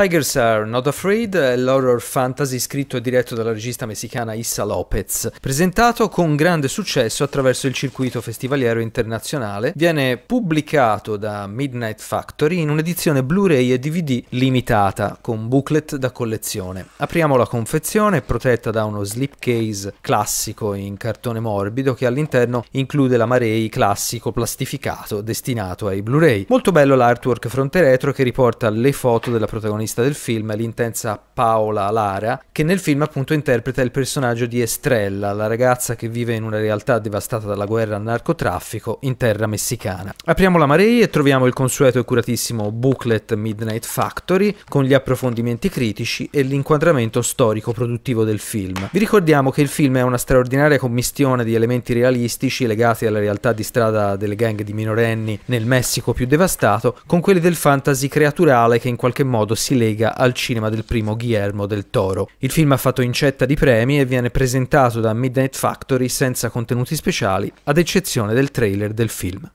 Tigers Are Not Afraid è l'horror fantasy scritto e diretto dalla regista messicana Issa Lopez, presentato con grande successo attraverso il circuito festivaliero internazionale. Viene pubblicato da Midnight Factory in un'edizione Blu-ray e DVD limitata con booklet da collezione. Apriamo la confezione protetta da uno slipcase classico in cartone morbido che all'interno include l'amarei classico plastificato destinato ai Blu-ray. Molto bello l'artwork fronte retro che riporta le foto della protagonista protagonista del film, l'intensa Paola Lara, che nel film appunto interpreta il personaggio di Estrella, la ragazza che vive in una realtà devastata dalla guerra al narcotraffico in terra messicana. Apriamo la Marei e troviamo il consueto e curatissimo booklet Midnight Factory con gli approfondimenti critici e l'inquadramento storico-produttivo del film. Vi ricordiamo che il film è una straordinaria commistione di elementi realistici legati alla realtà di strada delle gang di minorenni nel Messico più devastato con quelli del fantasy creaturale che in qualche modo si lega al cinema del primo Guillermo del Toro. Il film ha fatto incetta di premi e viene presentato da Midnight Factory senza contenuti speciali, ad eccezione del trailer del film.